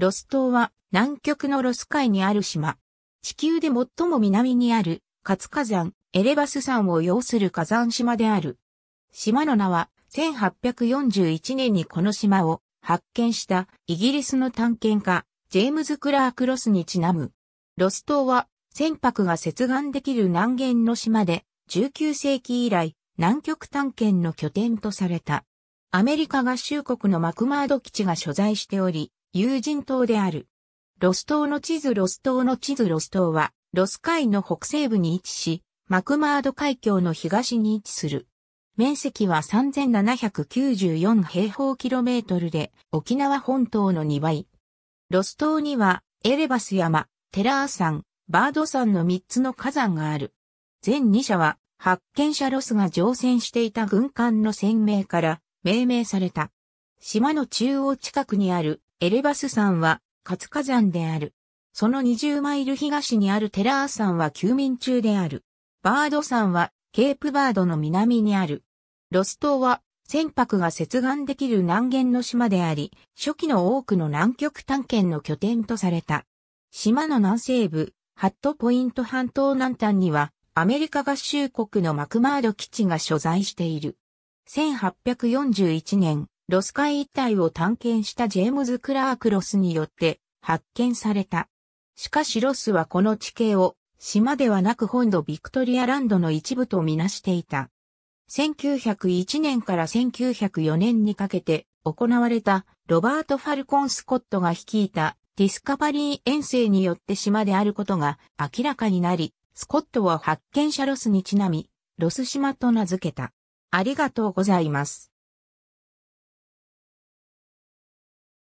ロス島は南極のロス海にある島。地球で最も南にある活火山エレバス山を要する火山島である。島の名は1841年にこの島を発見したイギリスの探検家ジェームズ・クラーク・ロスにちなむ。ロス島は船舶が接岸できる南限の島で19世紀以来南極探検の拠点とされた。アメリカ合衆国のマクマード基地が所在しており、友人島である。ロス島の地図ロス島の地図ロス島は、ロス海の北西部に位置し、マクマード海峡の東に位置する。面積は3794平方キロメートルで、沖縄本島の2倍。ロス島には、エレバス山、テラー山、バード山の3つの火山がある。全2社は、発見者ロスが乗船していた軍艦の船名から命名された。島の中央近くにあるエルバス山は活火山である。その20マイル東にあるテラー山は休眠中である。バード山はケープバードの南にある。ロス島は船舶が接岸できる南限の島であり、初期の多くの南極探検の拠点とされた。島の南西部、ハットポイント半島南端には、アメリカ合衆国のマクマード基地が所在している。1841年、ロス海一帯を探検したジェームズ・クラーク・ロスによって発見された。しかしロスはこの地形を島ではなく本土ビクトリアランドの一部とみなしていた。1901年から1904年にかけて行われたロバート・ファルコン・スコットが率いたディスカバリー遠征によって島であることが明らかになり、スコットは発見者ロスにちなみ、ロス島と名付けた。ありがとうございます。